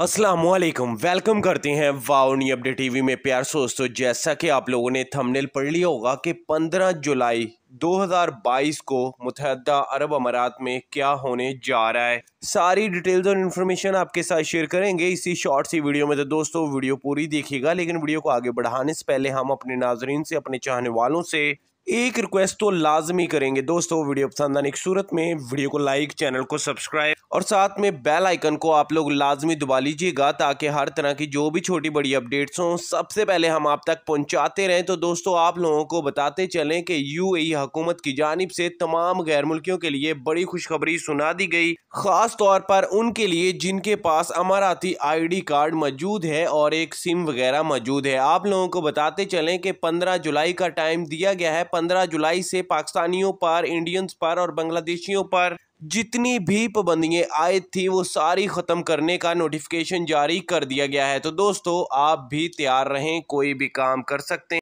Aslam welcome करते हैं वाउनी update TV में प्यार दोस्तों जैसा कि आप लोगों ने थंबनेल पढ़ लिया होगा कि 15 जुलाई 2022 को मुतहद अरब अमारात में क्या होने जा रहा है सारी डिटेल्स और इन्फॉर्मेशन आपके साथ शेयर करेंगे इसी शॉर्ट सी वीडियो में तो दोस्तों वीडियो पूरी देखिएगा लेकिन वीडियो को आगे बढ़ाने से पहले हम अपने नाजरीन से अपने चाहने वालों से एक रिक्वेस्ट तो लाजमी करेंगे दोस्तों वीडियो पसंद आने की सूरत में वीडियो को लाइक चैनल को सब्सक्राइब और साथ में बेल आइकन को आप लोग लाजमी दबा लीजिएगा ताकि हर तरह की जो भी छोटी बड़ी अपडेट्स हों सबसे पहले हम आप तक पहुंचाते रहें तो दोस्तों आप लोगों को बताते चलें कि यूएई e हुकूमत की जानब से तमाम गैर मुल्कियों के लिए बड़ी खुशखबरी सुना दी गई खास तौर पर उनके लिए जिनके पास अमाराती आई डी कार्ड मौजूद है और एक सिम वगैरह मौजूद है आप लोगों को बताते चलें कि पंद्रह जुलाई का टाइम दिया गया है 15 जुलाई से पाकिस्तानियों पर इंडियंस पर और बांग्लादेशियों पर जितनी भी पाबंदियाँ आए थी वो सारी ख़त्म करने का नोटिफिकेशन जारी कर दिया गया है तो दोस्तों आप भी तैयार रहें कोई भी काम कर सकते हैं